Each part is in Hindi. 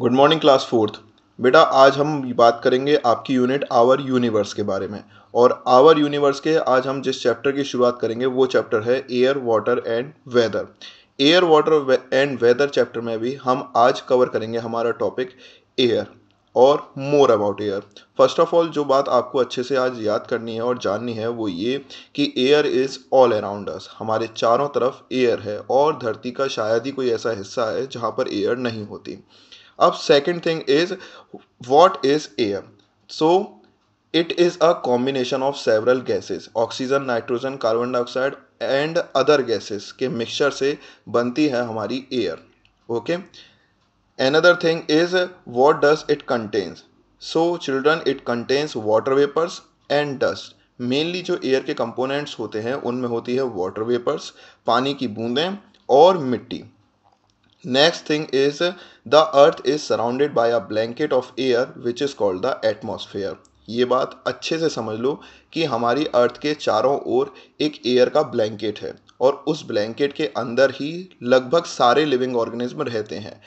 गुड मॉर्निंग क्लास फोर्थ बेटा आज हम बात करेंगे आपकी यूनिट आवर यूनिवर्स के बारे में और आवर यूनिवर्स के आज हम जिस चैप्टर की शुरुआत करेंगे वो चैप्टर है air water and weather air water and weather chapter में भी हम आज कवर करेंगे हमारा टॉपिक एयर और more about air first of all जो बात आपको अच्छे से आज याद करनी है और जाननी है वो ये कि air is all around us हमारे चारों तरफ एयर है और धरती का शायद ही कोई ऐसा हिस्सा है जहाँ पर एयर नहीं होती अब second thing is what is air so it is a combination of several gases oxygen nitrogen carbon dioxide and other gases के मिक्सचर से बनती है हमारी air okay another thing is what does it contains so children it contains water vapours and dust mainly जो एयर के कंपोनेंट्स होते हैं उनमें होती है वाटर वेपर्स पानी की बूंदें और मिट्टी next thing is the earth is surrounded by a blanket of air which is called the atmosphere ये बात अच्छे से समझ लो कि हमारी अर्थ के चारों ओर एक एयर का ब्लैंकेट है और उस ब्लैंकेट के अंदर ही लगभग सारे लिविंग ऑर्गेनिज्म रहते हैं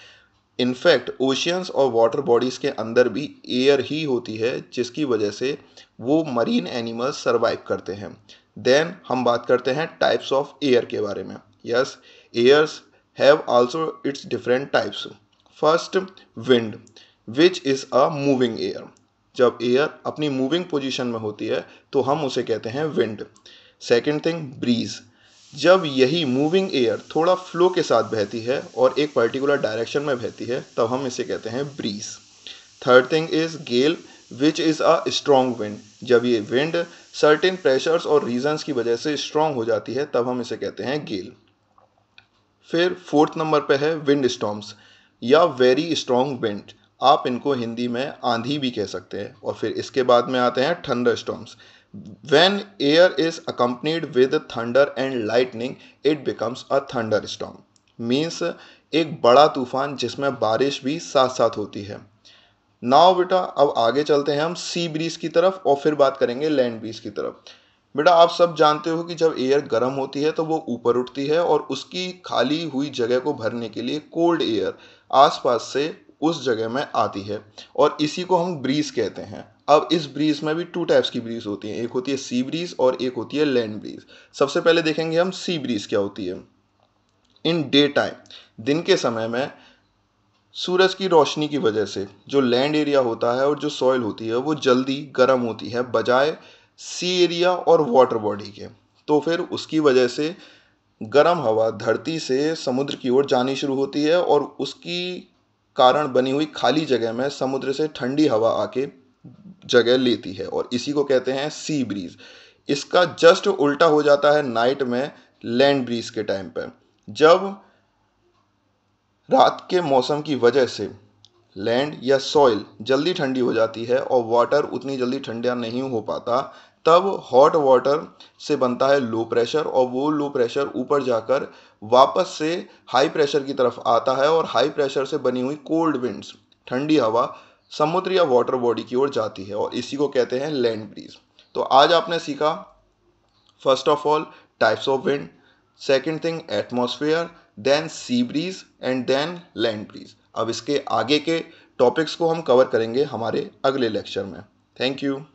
इनफैक्ट ओशियंस और वाटर बॉडीज़ के अंदर भी एयर ही होती है जिसकी वजह से वो मरीन एनिमल्स सर्वाइव करते हैं देन हम बात करते हैं टाइप्स ऑफ एयर के बारे में yes airs have also its different types. First, wind, which is a moving air. जब एयर अपनी मूविंग पोजीशन में होती है तो हम उसे कहते हैं विंड सेकेंड थिंग ब्रीज जब यही मूविंग एयर थोड़ा फ्लो के साथ बहती है और एक पर्टिकुलर डायरेक्शन में बहती है तब हम इसे कहते हैं breeze third thing is gale which is a strong wind जब ये विंड सर्टेन प्रेशर्स और रीजंस की वजह से स्ट्रॉन्ग हो जाती है तब हम इसे कहते हैं गेल फिर फोर्थ नंबर पे है विंड स्टॉम्स या वेरी स्ट्रॉन्ग विंड आप इनको हिंदी में आंधी भी कह सकते हैं और फिर इसके बाद में आते हैं thunder storms air is accompanied with thunder and lightning it becomes a thunder storm means एक बड़ा तूफान जिसमें बारिश भी साथ साथ होती है नाव बेटा अब आगे चलते हैं हम सी ब्रीज की तरफ और फिर बात करेंगे लैंड ब्रीज की तरफ बेटा आप सब जानते हो कि जब एयर गर्म होती है तो वो ऊपर उठती है और उसकी खाली हुई जगह को भरने के लिए कोल्ड एयर आसपास से उस जगह में आती है और इसी को हम ब्रीज कहते हैं अब इस ब्रीज में भी टू टाइप्स की ब्रीज होती है एक होती है सी ब्रीज और एक होती है लैंड ब्रीज सबसे पहले देखेंगे हम सी ब्रीज क्या होती है इन डे टाइम दिन के समय में सूरज की रोशनी की वजह से जो लैंड एरिया होता है और जो सॉइल होती है वो जल्दी गर्म होती है बजाय सी एरिया और वाटर बॉडी के तो फिर उसकी वजह से गर्म हवा धरती से समुद्र की ओर जानी शुरू होती है और उसकी कारण बनी हुई खाली जगह में समुद्र से ठंडी हवा आके जगह लेती है और इसी को कहते हैं सी ब्रीज इसका जस्ट उल्टा हो जाता है नाइट में लैंड ब्रीज के टाइम पर जब रात के मौसम की वजह से लैंड या सॉइल जल्दी ठंडी हो जाती है और वाटर उतनी जल्दी ठंडा नहीं हो पाता तब हॉट वाटर से बनता है लो प्रेशर और वो लो प्रेशर ऊपर जाकर वापस से हाई प्रेशर की तरफ आता है और हाई प्रेशर से बनी हुई कोल्ड विंड्स ठंडी हवा समुद्र या वाटर बॉडी की ओर जाती है और इसी को कहते हैं लैंड ब्रीज तो आज आपने सीखा first of all types of wind second thing atmosphere then sea breeze and then land breeze अब इसके आगे के टॉपिक्स को हम कवर करेंगे हमारे अगले लेक्चर में थैंक यू